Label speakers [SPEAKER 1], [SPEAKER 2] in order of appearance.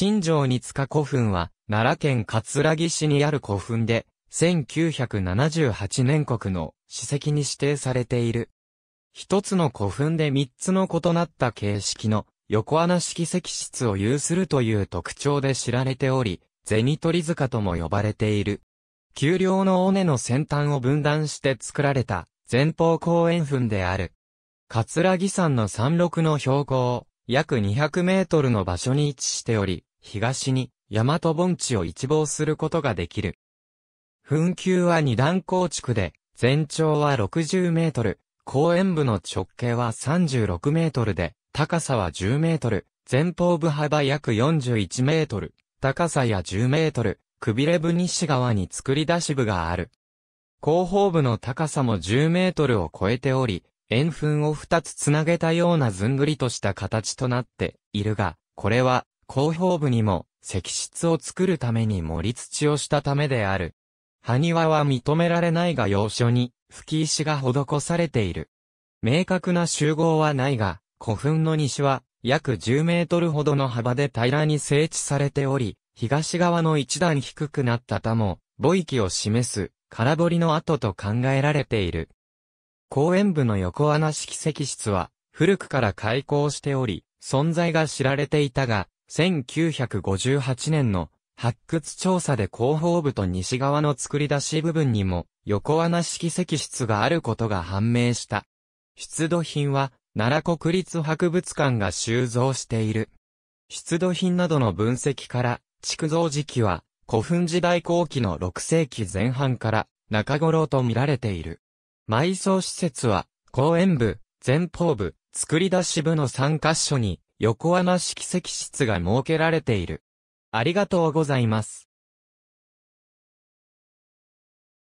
[SPEAKER 1] 新城に塚古墳は、奈良県葛城市にある古墳で、1978年国の史跡に指定されている。一つの古墳で三つの異なった形式の横穴式石室を有するという特徴で知られており、銭取塚とも呼ばれている。丘陵の尾根の先端を分断して作られた前方後円墳である。葛城山の山麓の標高、約200メートルの場所に位置しており、東に大和盆地を一望することができる。墳丘は二段構築で、全長は60メートル、公園部の直径は36メートルで、高さは10メートル、前方部幅約41メートル、高さや10メートル、くびれ部西側に作り出し部がある。後方部の高さも10メートルを超えており、円墳を2つつなげたようなずんぐりとした形となっているが、これは後方部にも石室を作るために盛り土をしたためである。埴輪は認められないが要所に吹石が施されている。明確な集合はないが、古墳の西は約10メートルほどの幅で平らに整地されており、東側の一段低くなった田も、母域を示す空堀の跡と考えられている。公園部の横穴式石室は古くから開口しており、存在が知られていたが、1958年の発掘調査で広報部と西側の作り出し部分にも横穴式石室があることが判明した。出土品は奈良国立博物館が収蔵している。出土品などの分析から、築造時期は古墳時代後期の6世紀前半から中頃と見られている。埋葬施設は公園部、前方部、作り出し部の3カ所に横穴式石室が設けられている。ありがとうございます。